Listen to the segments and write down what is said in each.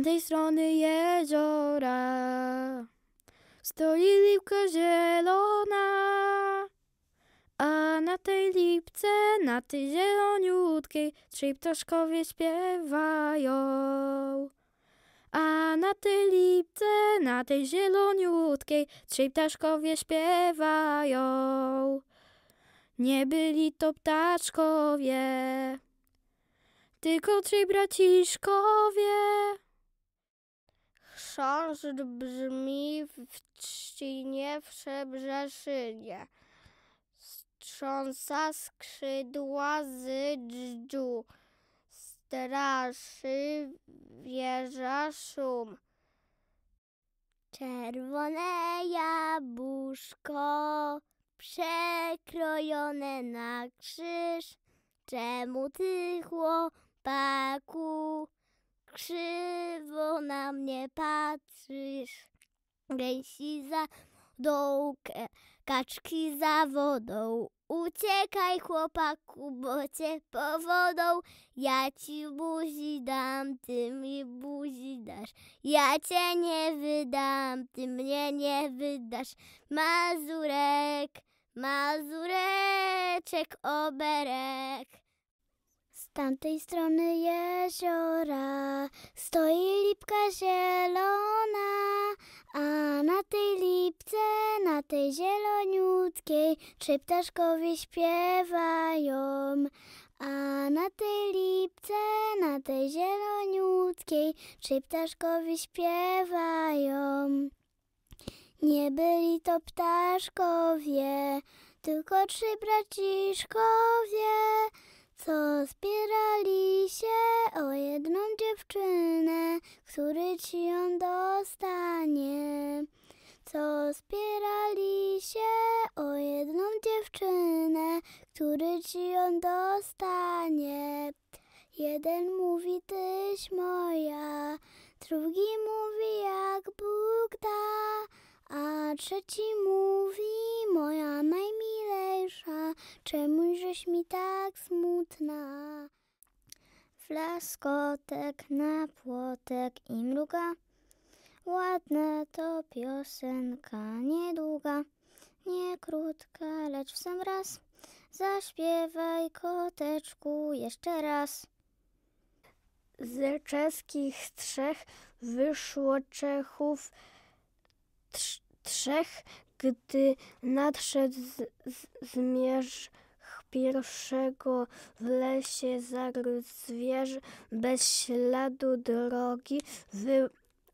tamtej strony jeziora stoi lipka zielona, a na tej lipce, na tej zieloniutkiej trzej ptaszkowie śpiewają. A na tej lipce, na tej zieloniutkiej trzej ptaszkowie śpiewają. Nie byli to ptaszkowie, tylko trzej braciszkowie. Krząż brzmi w trzcinie przebrzeszynie. Strząsa skrzydła z dżdżu. Straszy wieża szum. Czerwone jabłuszko przekrojone na krzyż. Czemu ty chłopaku? krzywo na mnie patrzysz. Gęsi za dołkę, kaczki za wodą. Uciekaj chłopaku, bo cię powodą. Ja ci buzi dam, ty mi buzi dasz. Ja cię nie wydam, ty mnie nie wydasz. Mazurek, mazureczek, oberek. Z tamtej strony jeziora stoi lipka zielona, a na tej lipce, na tej zieloniutkiej trzy ptaszkowie śpiewają. A na tej lipce, na tej zieloniutkiej trzy ptaszkowie śpiewają. Nie byli to ptaszkowie, tylko trzy braciszkowie co spierali się o jedną dziewczynę, który ci ją dostanie. Co spierali się o jedną dziewczynę, który ci ją dostanie. Jeden mówi tyś moja, drugi mówi jak Bóg da, a trzeci mówi moja najmilejsza, czemuś żeś mi tak smutna. Flaskotek na płotek i mruga. Ładna to piosenka niedługa, nie krótka, lecz w sam raz. Zaśpiewaj koteczku jeszcze raz. Ze czeskich trzech wyszło Czechów trzech, gdy nadszedł z, z, zmierz pierwszego w lesie zagryzł zwierz bez śladu drogi w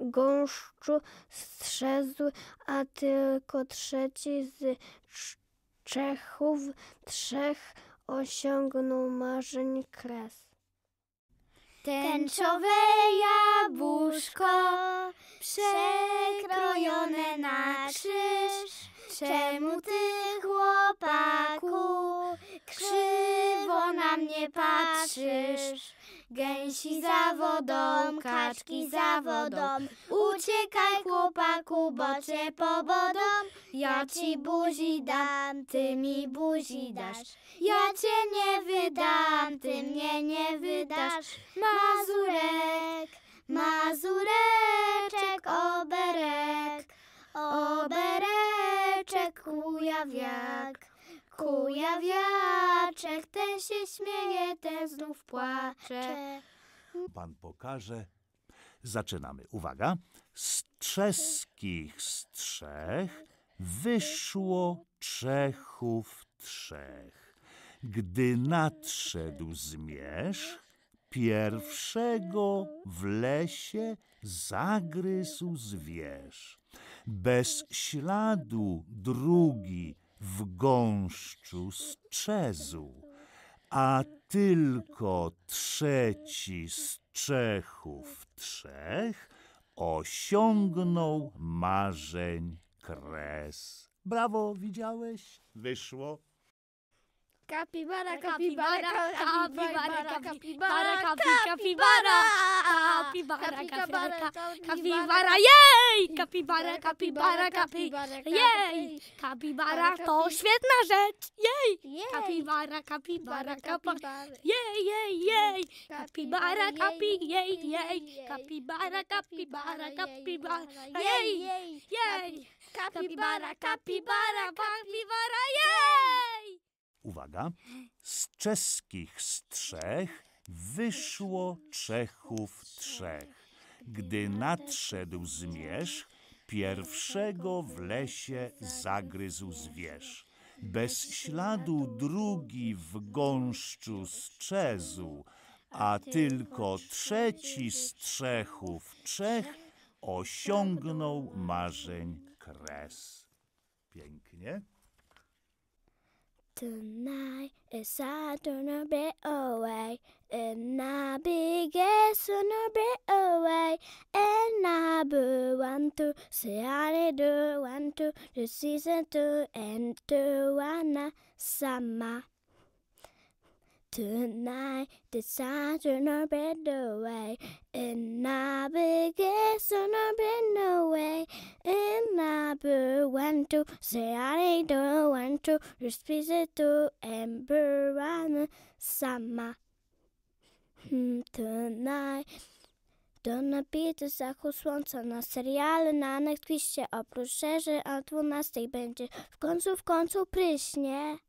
gąszczu strzezł, a tylko trzeci z Czechów trzech osiągnął marzeń kres. Tęczowe jabłuszko przekrojone na krzyż, czemu ty chłopak patrzysz. Gęsi za wodą, kaczki za wodą. Uciekaj chłopaku, bo cię powodą. Ja ci buzi dam, ty mi buzi dasz. Ja cię nie wydam, ty mnie nie wydasz. Mazurek, mazureczek, oberek, obereczek, kujawiak, kujawiak się śmieje, ten znów płacze. Pan pokaże. Zaczynamy. Uwaga. Z trzeskich z trzech wyszło Czechów trzech. Gdy nadszedł zmierzch, pierwszego w lesie zagryzł zwierz. Bez śladu drugi w gąszczu strzezł a tylko trzeci z Czechów trzech osiągnął marzeń kres. Brawo, widziałeś? Wyszło. Kapibara, kapibara, kapibara, kapibara, kapibara, kapibara, kapibara, kapibara, jej! Kapibara, kapibara, kapibara, jej! Kapibara to świetna rzecz, jej! Kapibara, kapibara, kapibara, jej, jej, jej! Kapibara, kapi, jej, jej! Kapibara, kapibara, kapibara, jej, jej! Kapibara, kapibara, kapibara, jej! uwaga, z czeskich strzech wyszło Czechów trzech. Gdy nadszedł zmierzch, pierwszego w lesie zagryzł zwierz. Bez śladu drugi w gąszczu strzezł, a tylko trzeci z trzechów trzech osiągnął marzeń kres. Pięknie. Tonight is I gonna be away, and I begin to bit away, and I do want to say I do want to the season to enter one want summer. Tonight the sun's gonna be away, and I begin. one, two, seare do, one, two, respise tu, emberana, sama. Tonight. Do napity zachód słońca na seriale na Netflixie oprócz szerzy o 12 będzie w końcu w końcu pryśnie.